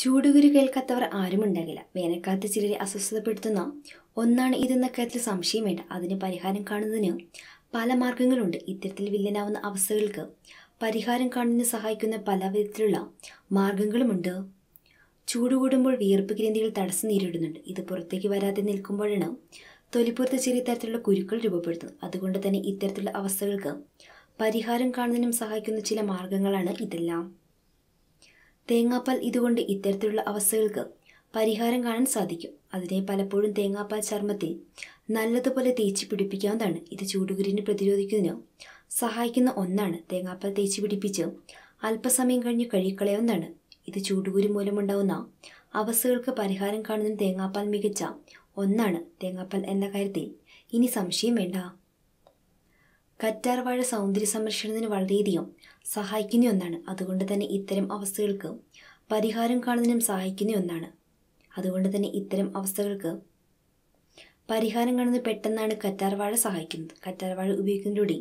ചൂടുകുരു കേൾക്കാത്തവർ ആരുമുണ്ടാകില്ല വേനൽക്കാലത്ത് ചിലരെ അസ്വസ്ഥതപ്പെടുത്തുന്ന ഒന്നാണ് ഇതെന്ന കാര്യത്തിൽ സംശയം വേണ്ട അതിന് പരിഹാരം കാണുന്നതിന് പല മാർഗങ്ങളുണ്ട് ഇത്തരത്തിൽ വില്ലനാവുന്ന അവസ്ഥകൾക്ക് പരിഹാരം കാണുന്നതിന് സഹായിക്കുന്ന പല വിധത്തിലുള്ള മാർഗങ്ങളുമുണ്ട് ചൂട് കൂടുമ്പോൾ വിയർപ്പ് ഗ്രന്ഥികൾ തടസ്സം നേരിടുന്നുണ്ട് ഇത് പുറത്തേക്ക് വരാതെ നിൽക്കുമ്പോഴാണ് തൊലിപ്പുറത്ത് ചെറിയ തരത്തിലുള്ള കുരുക്കൾ രൂപപ്പെടുത്തുന്നത് അതുകൊണ്ട് തന്നെ ഇത്തരത്തിലുള്ള അവസ്ഥകൾക്ക് പരിഹാരം കാണുന്നതിനും സഹായിക്കുന്ന ചില മാർഗങ്ങളാണ് ഇതെല്ലാം തേങ്ങാപ്പാൽ ഇതുകൊണ്ട് ഇത്തരത്തിലുള്ള അവസ്ഥകൾക്ക് പരിഹാരം കാണാൻ സാധിക്കും അതിനെ പലപ്പോഴും തേങ്ങാപ്പാൽ ചർമ്മത്തിൽ നല്ലതുപോലെ തേച്ച് പിടിപ്പിക്കാവുന്നതാണ് ഇത് ചൂടുകുരിനെ പ്രതിരോധിക്കുന്നതിന് സഹായിക്കുന്ന ഒന്നാണ് തേങ്ങാപ്പാൽ തേച്ച് പിടിപ്പിച്ച് അല്പസമയം കഴിഞ്ഞ് കഴുകിക്കളയാവുന്നതാണ് ഇത് ചൂടുകുരി മൂലമുണ്ടാവുന്ന അവസ്ഥകൾക്ക് പരിഹാരം കാണുന്നതിന് തേങ്ങാപ്പാൽ മികച്ച ഒന്നാണ് തേങ്ങാപ്പാൽ എന്ന കാര്യത്തിൽ ഇനി സംശയം വേണ്ട കറ്റാർവാഴ സൗന്ദര്യ സംരക്ഷണത്തിന് വളരെയധികം സഹായിക്കുന്ന ഒന്നാണ് അതുകൊണ്ട് തന്നെ ഇത്തരം അവസ്ഥകൾക്ക് പരിഹാരം കാണുന്നതിനും സഹായിക്കുന്ന ഒന്നാണ് അതുകൊണ്ട് തന്നെ ഇത്തരം അവസ്ഥകൾക്ക് പരിഹാരം കാണുന്നത് പെട്ടെന്നാണ് കറ്റാർവാഴ സഹായിക്കുന്നത് കറ്റാർവാഴ ഉപയോഗിക്കുന്നതിലൂടെ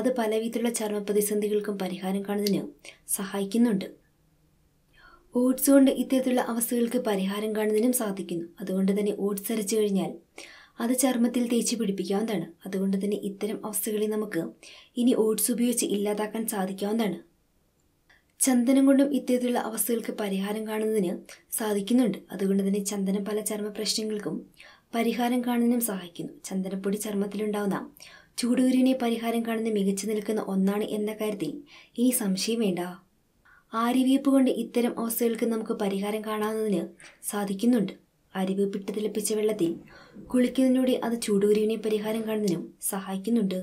അത് പലവിധത്തിലുള്ള ചർമ്മ പ്രതിസന്ധികൾക്കും പരിഹാരം കാണുന്നതിന് സഹായിക്കുന്നുണ്ട് ഓട്സ് കൊണ്ട് ഇത്തരത്തിലുള്ള അവസ്ഥകൾക്ക് പരിഹാരം കാണുന്നതിനും സാധിക്കുന്നു അതുകൊണ്ട് തന്നെ ഓട്സ് അരച്ചു കഴിഞ്ഞാൽ അത് ചർമ്മത്തിൽ തേച്ച് പിടിപ്പിക്കാവുന്നതാണ് അതുകൊണ്ട് തന്നെ ഇത്തരം അവസ്ഥകളെ നമുക്ക് ഇനി ഓട്സ് ഉപയോഗിച്ച് ഇല്ലാതാക്കാൻ സാധിക്കാവുന്നതാണ് ചന്ദനം കൊണ്ടും ഇത്തരത്തിലുള്ള അവസ്ഥകൾക്ക് പരിഹാരം കാണുന്നതിന് സാധിക്കുന്നുണ്ട് അതുകൊണ്ട് തന്നെ ചന്ദനം പല ചർമ്മ പ്രശ്നങ്ങൾക്കും പരിഹാരം കാണുന്നതിനും സഹായിക്കുന്നു ചന്ദനപ്പൊടി ചർമ്മത്തിലുണ്ടാവുന്ന ചൂടൂരിനെ പരിഹാരം കാണുന്ന മികച്ചു നിൽക്കുന്ന ഒന്നാണ് എന്ന കാര്യത്തിൽ ഇനി സംശയം വേണ്ട ആര്യവീപ്പ് കൊണ്ട് ഇത്തരം അവസ്ഥകൾക്ക് നമുക്ക് പരിഹാരം കാണാവുന്നതിന് സാധിക്കുന്നുണ്ട് അരിവ് പിട്ട് തിളപ്പിച്ച വെള്ളത്തിൽ കുളിക്കുന്നതിലൂടെ അത് ചൂടുകുരുവിനെ പരിഹാരം കാണുന്നതിനും സഹായിക്കുന്നുണ്ട്